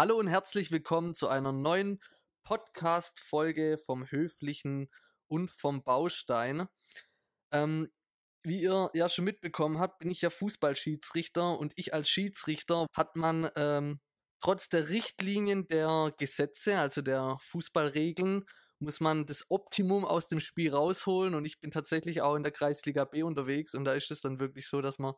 Hallo und herzlich willkommen zu einer neuen Podcast-Folge vom Höflichen und vom Baustein. Ähm, wie ihr ja schon mitbekommen habt, bin ich ja Fußballschiedsrichter und ich als Schiedsrichter hat man ähm, trotz der Richtlinien der Gesetze, also der Fußballregeln, muss man das Optimum aus dem Spiel rausholen und ich bin tatsächlich auch in der Kreisliga B unterwegs und da ist es dann wirklich so, dass man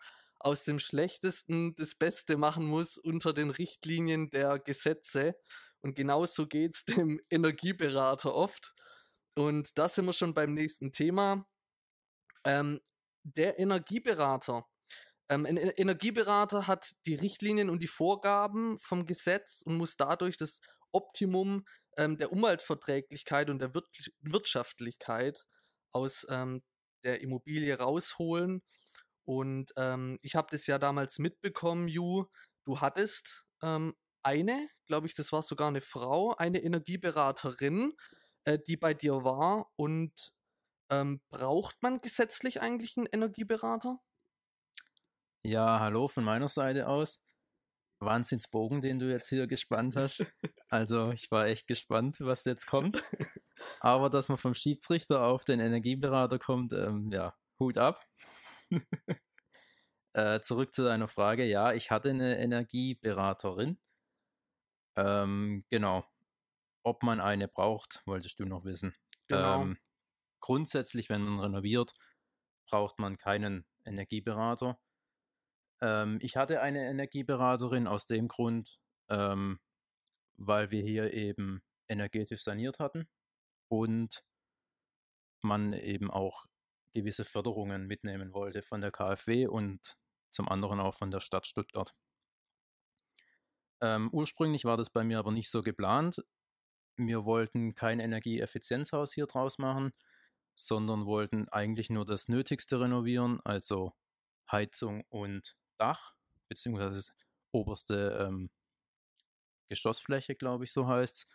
aus dem Schlechtesten das Beste machen muss unter den Richtlinien der Gesetze. Und genauso geht es dem Energieberater oft. Und da sind wir schon beim nächsten Thema. Ähm, der Energieberater. Ähm, ein Energieberater hat die Richtlinien und die Vorgaben vom Gesetz und muss dadurch das Optimum ähm, der Umweltverträglichkeit und der Wir Wirtschaftlichkeit aus ähm, der Immobilie rausholen und ähm, ich habe das ja damals mitbekommen, Ju, du hattest ähm, eine, glaube ich, das war sogar eine Frau, eine Energieberaterin, äh, die bei dir war. Und ähm, braucht man gesetzlich eigentlich einen Energieberater? Ja, hallo von meiner Seite aus. Wahnsinnsbogen, den du jetzt hier gespannt hast. Also ich war echt gespannt, was jetzt kommt. Aber dass man vom Schiedsrichter auf den Energieberater kommt, ähm, ja, Hut ab äh, zurück zu deiner Frage. Ja, ich hatte eine Energieberaterin. Ähm, genau. Ob man eine braucht, wolltest du noch wissen. Genau. Ähm, grundsätzlich, wenn man renoviert, braucht man keinen Energieberater. Ähm, ich hatte eine Energieberaterin aus dem Grund, ähm, weil wir hier eben energetisch saniert hatten und man eben auch gewisse Förderungen mitnehmen wollte von der KfW und zum anderen auch von der Stadt Stuttgart. Ähm, ursprünglich war das bei mir aber nicht so geplant. Wir wollten kein Energieeffizienzhaus hier draus machen, sondern wollten eigentlich nur das Nötigste renovieren, also Heizung und Dach, beziehungsweise das oberste ähm, Geschossfläche, glaube ich, so heißt es.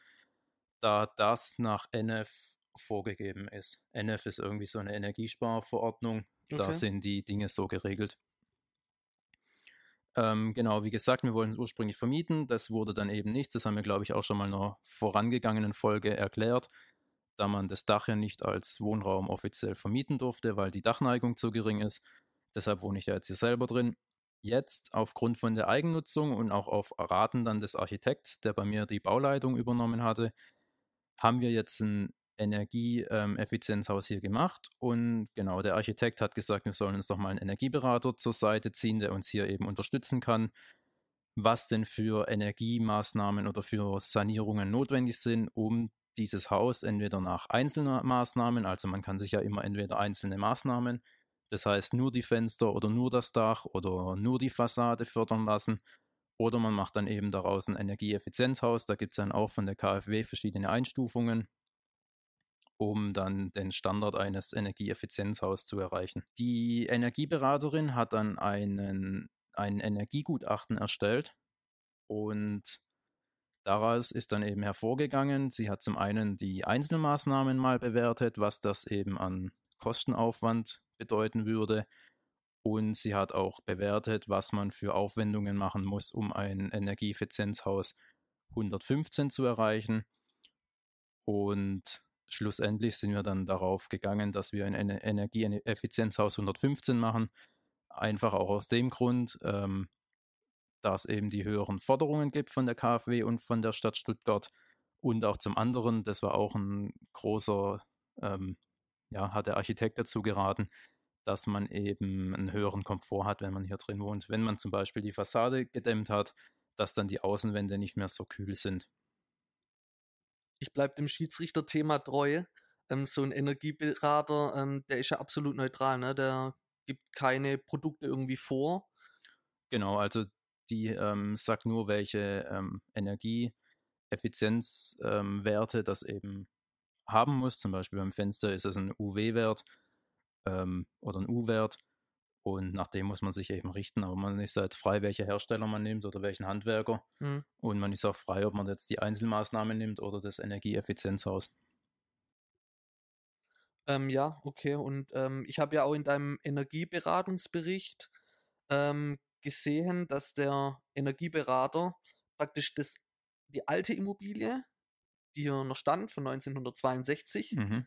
Da das nach NF vorgegeben ist. NF ist irgendwie so eine Energiesparverordnung. Okay. Da sind die Dinge so geregelt. Ähm, genau, wie gesagt, wir wollten es ursprünglich vermieten. Das wurde dann eben nichts. Das haben wir, glaube ich, auch schon mal in einer vorangegangenen Folge erklärt, da man das Dach ja nicht als Wohnraum offiziell vermieten durfte, weil die Dachneigung zu gering ist. Deshalb wohne ich ja jetzt hier selber drin. Jetzt aufgrund von der Eigennutzung und auch auf Raten dann des Architekts, der bei mir die Bauleitung übernommen hatte, haben wir jetzt ein Energieeffizienzhaus ähm, hier gemacht. Und genau, der Architekt hat gesagt, wir sollen uns doch mal einen Energieberater zur Seite ziehen, der uns hier eben unterstützen kann, was denn für Energiemaßnahmen oder für Sanierungen notwendig sind, um dieses Haus entweder nach einzelnen Maßnahmen, also man kann sich ja immer entweder einzelne Maßnahmen, das heißt nur die Fenster oder nur das Dach oder nur die Fassade fördern lassen, oder man macht dann eben daraus ein Energieeffizienzhaus. Da gibt es dann auch von der KfW verschiedene Einstufungen um dann den Standard eines Energieeffizienzhauses zu erreichen. Die Energieberaterin hat dann einen, ein Energiegutachten erstellt und daraus ist dann eben hervorgegangen, sie hat zum einen die Einzelmaßnahmen mal bewertet, was das eben an Kostenaufwand bedeuten würde. Und sie hat auch bewertet, was man für Aufwendungen machen muss, um ein Energieeffizienzhaus 115 zu erreichen. Und schlussendlich sind wir dann darauf gegangen, dass wir ein Energieeffizienzhaus 115 machen. Einfach auch aus dem Grund, ähm, dass eben die höheren Forderungen gibt von der KfW und von der Stadt Stuttgart. Und auch zum anderen, das war auch ein großer, ähm, ja, hat der Architekt dazu geraten, dass man eben einen höheren Komfort hat, wenn man hier drin wohnt. Wenn man zum Beispiel die Fassade gedämmt hat, dass dann die Außenwände nicht mehr so kühl sind ich bleibe dem Schiedsrichter-Thema treu. Ähm, so ein Energieberater, ähm, der ist ja absolut neutral, ne? Der gibt keine Produkte irgendwie vor. Genau, also die ähm, sagt nur, welche ähm, Energieeffizienzwerte das eben haben muss. Zum Beispiel beim Fenster ist es ein UW-Wert ähm, oder ein U-Wert. Und nach dem muss man sich eben richten. Aber man ist halt frei, welche Hersteller man nimmt oder welchen Handwerker. Mhm. Und man ist auch frei, ob man jetzt die Einzelmaßnahme nimmt oder das Energieeffizienzhaus. Ähm, ja, okay. Und ähm, ich habe ja auch in deinem Energieberatungsbericht ähm, gesehen, dass der Energieberater praktisch das, die alte Immobilie, die hier noch stand, von 1962, mhm.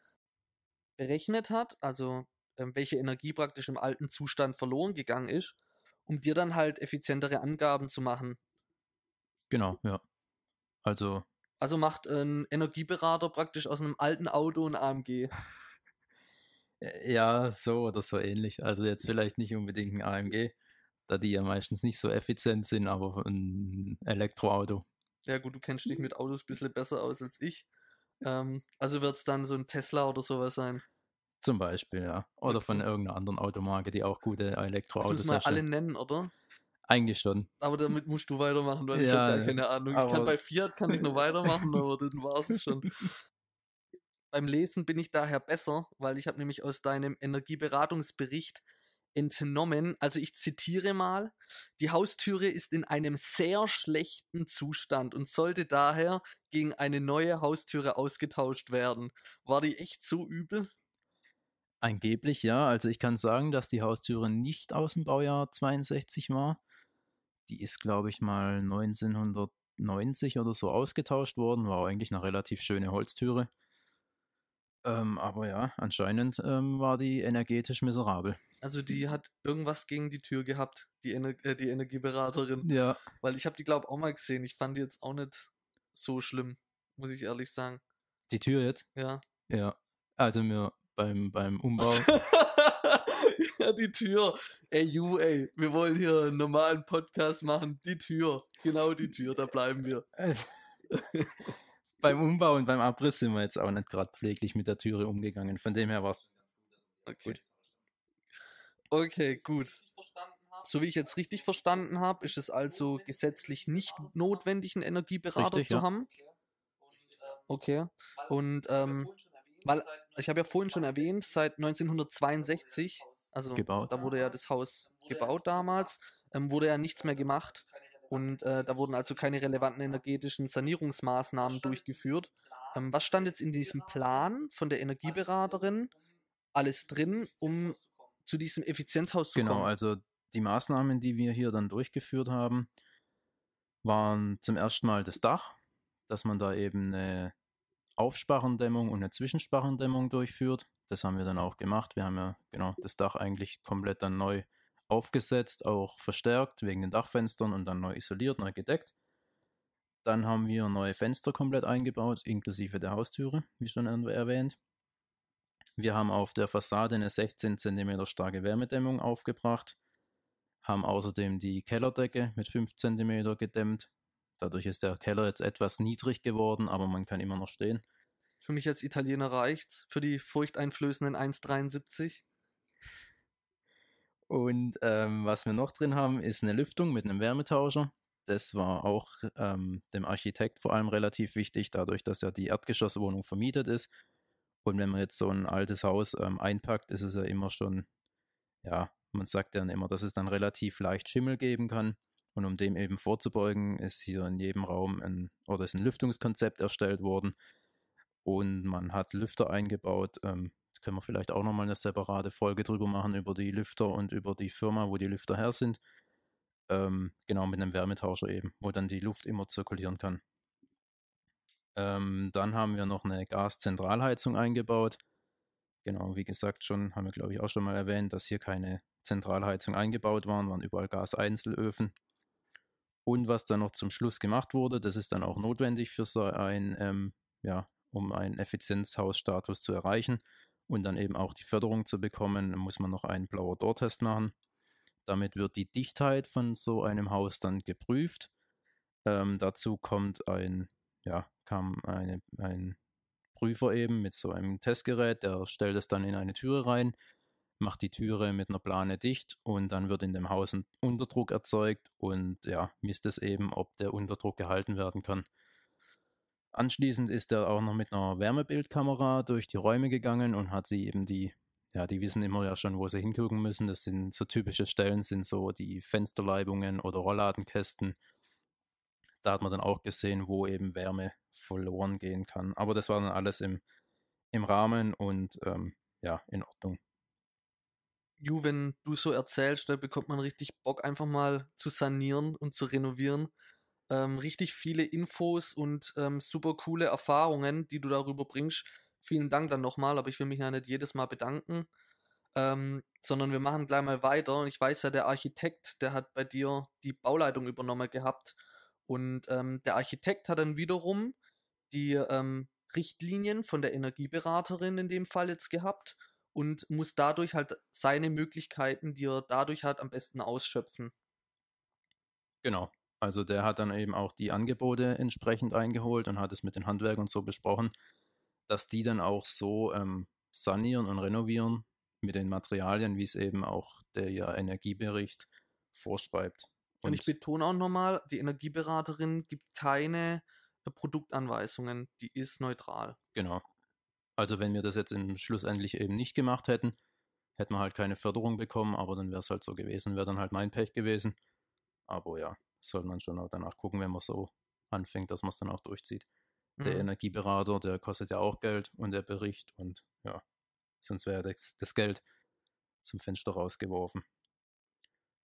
berechnet hat. Also welche Energie praktisch im alten Zustand verloren gegangen ist, um dir dann halt effizientere Angaben zu machen. Genau, ja. Also. Also macht ein Energieberater praktisch aus einem alten Auto ein AMG. ja, so oder so ähnlich. Also jetzt vielleicht nicht unbedingt ein AMG, da die ja meistens nicht so effizient sind, aber ein Elektroauto. Ja, gut, du kennst dich mit Autos ein bisschen besser aus als ich. Ähm, also wird es dann so ein Tesla oder sowas sein. Zum Beispiel, ja. Oder von irgendeiner anderen Automarke, die auch gute Elektroautos hat. Das müssen wir alle nennen, oder? Eigentlich schon. Aber damit musst du weitermachen, weil ja, ich habe da keine Ahnung. Ich kann bei Fiat kann ich nur weitermachen, aber dann war es schon. Beim Lesen bin ich daher besser, weil ich habe nämlich aus deinem Energieberatungsbericht entnommen, also ich zitiere mal, die Haustüre ist in einem sehr schlechten Zustand und sollte daher gegen eine neue Haustüre ausgetauscht werden. War die echt so übel? Angeblich ja. Also ich kann sagen, dass die Haustüre nicht aus dem Baujahr 62 war. Die ist, glaube ich, mal 1990 oder so ausgetauscht worden. War eigentlich eine relativ schöne Holztüre. Ähm, aber ja, anscheinend ähm, war die energetisch miserabel. Also die hat irgendwas gegen die Tür gehabt, die, Ener äh, die Energieberaterin. Ja. Weil ich habe die, glaube ich, auch mal gesehen. Ich fand die jetzt auch nicht so schlimm, muss ich ehrlich sagen. Die Tür jetzt? Ja. Ja. Also mir beim, beim Umbau. ja, die Tür. Ey, you, ey, wir wollen hier einen normalen Podcast machen. Die Tür, genau die Tür, da bleiben wir. beim Umbau und beim Abriss sind wir jetzt auch nicht gerade pfleglich mit der Türe umgegangen. Von dem her war es okay. gut. Okay, gut. So wie ich jetzt richtig verstanden habe, ist es also gesetzlich nicht notwendig, einen Energieberater richtig, zu ja. haben. Okay. Und ähm, weil ich habe ja vorhin schon erwähnt, seit 1962, also gebaut. da wurde ja das Haus gebaut damals, ähm, wurde ja nichts mehr gemacht und äh, da wurden also keine relevanten energetischen Sanierungsmaßnahmen durchgeführt. Ähm, was stand jetzt in diesem Plan von der Energieberaterin alles drin, um zu diesem Effizienzhaus zu genau, kommen? Genau, also die Maßnahmen, die wir hier dann durchgeführt haben, waren zum ersten Mal das Dach, dass man da eben eine Aufsparrendämmung und eine Zwischensparrendämmung durchführt. Das haben wir dann auch gemacht. Wir haben ja genau das Dach eigentlich komplett dann neu aufgesetzt, auch verstärkt wegen den Dachfenstern und dann neu isoliert, neu gedeckt. Dann haben wir neue Fenster komplett eingebaut, inklusive der Haustüre, wie schon erwähnt. Wir haben auf der Fassade eine 16 cm starke Wärmedämmung aufgebracht, haben außerdem die Kellerdecke mit 5 cm gedämmt, Dadurch ist der Keller jetzt etwas niedrig geworden, aber man kann immer noch stehen. Für mich als Italiener reicht's. Für die furchteinflößenden 1,73. Und ähm, was wir noch drin haben, ist eine Lüftung mit einem Wärmetauscher. Das war auch ähm, dem Architekt vor allem relativ wichtig, dadurch, dass ja die Erdgeschosswohnung vermietet ist. Und wenn man jetzt so ein altes Haus ähm, einpackt, ist es ja immer schon, ja, man sagt dann immer, dass es dann relativ leicht Schimmel geben kann. Und um dem eben vorzubeugen, ist hier in jedem Raum ein, oder ist ein Lüftungskonzept erstellt worden. Und man hat Lüfter eingebaut. Ähm, können wir vielleicht auch nochmal eine separate Folge drüber machen, über die Lüfter und über die Firma, wo die Lüfter her sind. Ähm, genau, mit einem Wärmetauscher eben, wo dann die Luft immer zirkulieren kann. Ähm, dann haben wir noch eine Gaszentralheizung eingebaut. Genau, wie gesagt, schon haben wir, glaube ich, auch schon mal erwähnt, dass hier keine Zentralheizung eingebaut waren, waren überall Gaseinzelöfen. Und was dann noch zum Schluss gemacht wurde, das ist dann auch notwendig für so ein, ähm, ja, um einen Effizienzhausstatus zu erreichen und dann eben auch die Förderung zu bekommen, muss man noch einen blauer door machen. Damit wird die Dichtheit von so einem Haus dann geprüft. Ähm, dazu kommt ein, ja, kam eine, ein Prüfer eben mit so einem Testgerät, der stellt es dann in eine Türe rein macht die Türe mit einer Plane dicht und dann wird in dem Haus ein Unterdruck erzeugt und ja, misst es eben, ob der Unterdruck gehalten werden kann. Anschließend ist er auch noch mit einer Wärmebildkamera durch die Räume gegangen und hat sie eben die, ja, die wissen immer ja schon, wo sie hingucken müssen. Das sind so typische Stellen, sind so die Fensterleibungen oder Rollladenkästen. Da hat man dann auch gesehen, wo eben Wärme verloren gehen kann. Aber das war dann alles im, im Rahmen und ähm, ja, in Ordnung. Ju, wenn du so erzählst, da bekommt man richtig Bock, einfach mal zu sanieren und zu renovieren. Ähm, richtig viele Infos und ähm, super coole Erfahrungen, die du darüber bringst. Vielen Dank dann nochmal, aber ich will mich ja nicht jedes Mal bedanken, ähm, sondern wir machen gleich mal weiter. Und ich weiß ja, der Architekt, der hat bei dir die Bauleitung übernommen gehabt. Und ähm, der Architekt hat dann wiederum die ähm, Richtlinien von der Energieberaterin in dem Fall jetzt gehabt und muss dadurch halt seine Möglichkeiten, die er dadurch hat, am besten ausschöpfen. Genau. Also der hat dann eben auch die Angebote entsprechend eingeholt und hat es mit den Handwerkern so besprochen, dass die dann auch so ähm, sanieren und renovieren mit den Materialien, wie es eben auch der ja, Energiebericht vorschreibt. Und, und ich betone auch nochmal, die Energieberaterin gibt keine äh, Produktanweisungen, die ist neutral. Genau. Also wenn wir das jetzt im schlussendlich eben nicht gemacht hätten, hätten wir halt keine Förderung bekommen, aber dann wäre es halt so gewesen, wäre dann halt mein Pech gewesen. Aber ja, soll man schon auch danach gucken, wenn man so anfängt, dass man es dann auch durchzieht. Mhm. Der Energieberater, der kostet ja auch Geld und der Bericht und ja, sonst wäre das, das Geld zum Fenster rausgeworfen.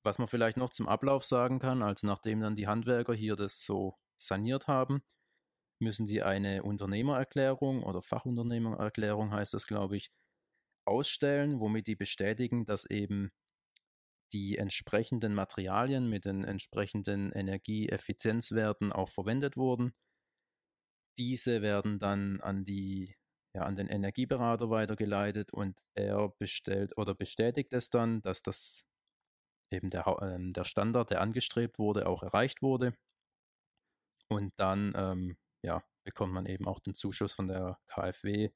Was man vielleicht noch zum Ablauf sagen kann, also nachdem dann die Handwerker hier das so saniert haben, müssen sie eine Unternehmererklärung oder Fachunternehmererklärung heißt das, glaube ich, ausstellen, womit die bestätigen, dass eben die entsprechenden Materialien mit den entsprechenden Energieeffizienzwerten auch verwendet wurden. Diese werden dann an die ja, an den Energieberater weitergeleitet und er bestellt oder bestätigt es dann, dass das eben der, äh, der Standard, der angestrebt wurde, auch erreicht wurde. Und dann ähm, ja, bekommt man eben auch den Zuschuss von der KfW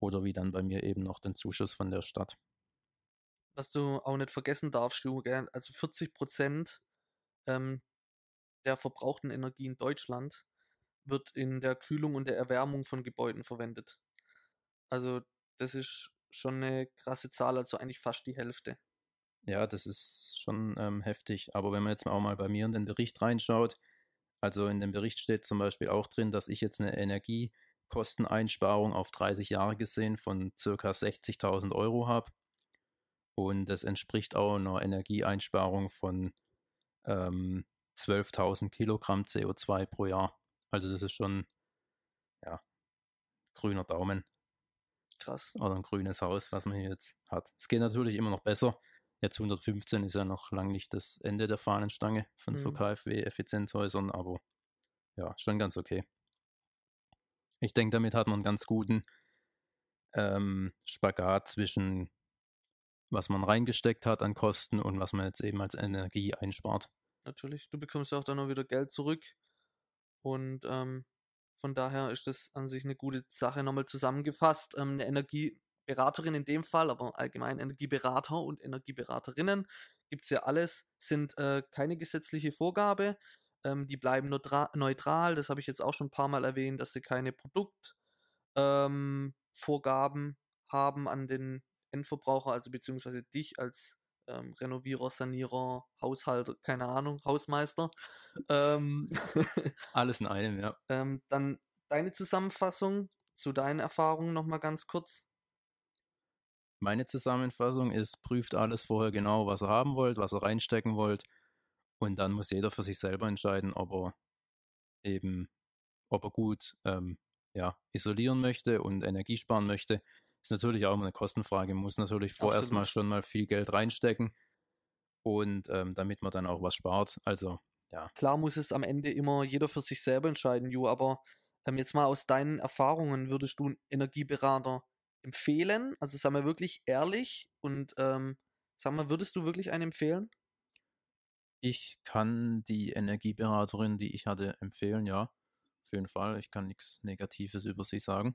oder wie dann bei mir eben noch den Zuschuss von der Stadt. Was du auch nicht vergessen darfst, du, gell? also 40 Prozent ähm, der verbrauchten Energie in Deutschland wird in der Kühlung und der Erwärmung von Gebäuden verwendet. Also das ist schon eine krasse Zahl, also eigentlich fast die Hälfte. Ja, das ist schon ähm, heftig. Aber wenn man jetzt auch mal bei mir in den Bericht reinschaut, also in dem Bericht steht zum Beispiel auch drin, dass ich jetzt eine Energiekosteneinsparung auf 30 Jahre gesehen von ca. 60.000 Euro habe. Und das entspricht auch einer Energieeinsparung von ähm, 12.000 Kilogramm CO2 pro Jahr. Also das ist schon, ja, grüner Daumen. Krass. Oder ein grünes Haus, was man hier jetzt hat. Es geht natürlich immer noch besser, Jetzt 115 ist ja noch lang nicht das Ende der Fahnenstange von mhm. so KfW-Effizienzhäusern, aber ja, schon ganz okay. Ich denke, damit hat man einen ganz guten ähm, Spagat zwischen, was man reingesteckt hat an Kosten und was man jetzt eben als Energie einspart. Natürlich, du bekommst ja auch dann noch wieder Geld zurück und ähm, von daher ist das an sich eine gute Sache. Nochmal zusammengefasst, ähm, eine Energie Beraterin in dem Fall, aber allgemein Energieberater und Energieberaterinnen gibt es ja alles, sind äh, keine gesetzliche Vorgabe. Ähm, die bleiben neutral, das habe ich jetzt auch schon ein paar Mal erwähnt, dass sie keine Produktvorgaben ähm, haben an den Endverbraucher, also beziehungsweise dich als ähm, Renovierer, Sanierer, Haushalter, keine Ahnung, Hausmeister. Ähm, alles in einem, ja. Ähm, dann deine Zusammenfassung zu deinen Erfahrungen nochmal ganz kurz. Meine Zusammenfassung ist, prüft alles vorher genau, was ihr haben wollt, was ihr reinstecken wollt. Und dann muss jeder für sich selber entscheiden, ob er eben, ob er gut ähm, ja, isolieren möchte und Energie sparen möchte. Ist natürlich auch immer eine Kostenfrage, muss natürlich vorerst Absolut. mal schon mal viel Geld reinstecken und ähm, damit man dann auch was spart. Also, ja. Klar muss es am Ende immer jeder für sich selber entscheiden, Ju, aber ähm, jetzt mal aus deinen Erfahrungen würdest du einen Energieberater empfehlen? Also sagen wir wirklich ehrlich und ähm, sagen wir, würdest du wirklich einen empfehlen? Ich kann die Energieberaterin, die ich hatte, empfehlen, ja. Auf jeden Fall. Ich kann nichts Negatives über sie sagen.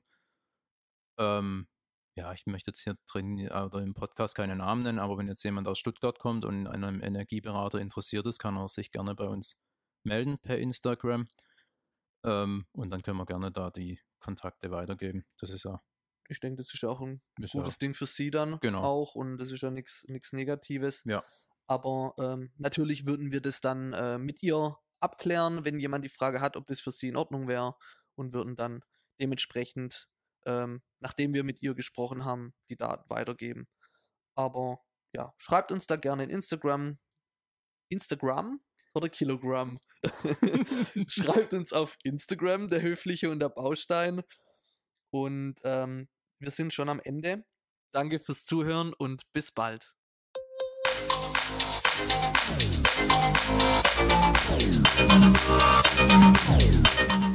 Ähm, ja, ich möchte jetzt hier drin oder im Podcast keine Namen nennen, aber wenn jetzt jemand aus Stuttgart kommt und in einem Energieberater interessiert ist, kann er sich gerne bei uns melden per Instagram. Ähm, und dann können wir gerne da die Kontakte weitergeben. Das ist ja ich denke, das ist auch ein ist gutes ja. Ding für sie dann genau. auch und das ist ja nichts Negatives. Ja. Aber ähm, natürlich würden wir das dann äh, mit ihr abklären, wenn jemand die Frage hat, ob das für sie in Ordnung wäre und würden dann dementsprechend, ähm, nachdem wir mit ihr gesprochen haben, die Daten weitergeben. Aber ja, schreibt uns da gerne in Instagram. Instagram oder Kilogramm? schreibt uns auf Instagram, der Höfliche und der Baustein. Und ähm, wir sind schon am Ende. Danke fürs Zuhören und bis bald. Thank you.